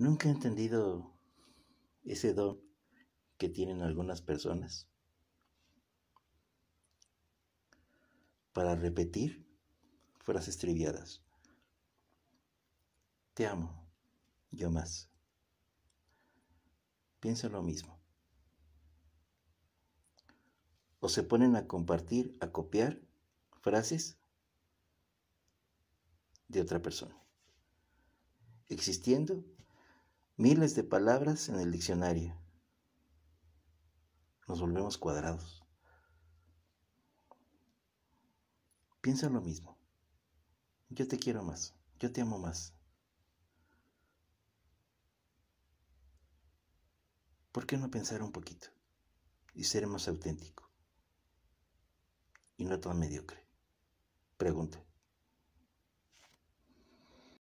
Nunca he entendido ese don que tienen algunas personas para repetir frases triviadas. Te amo, yo más. Piensa lo mismo. O se ponen a compartir, a copiar frases de otra persona, existiendo miles de palabras en el diccionario. Nos volvemos cuadrados. Piensa lo mismo. Yo te quiero más. Yo te amo más. ¿Por qué no pensar un poquito y ser más auténtico? Y no tan mediocre. Pregunte.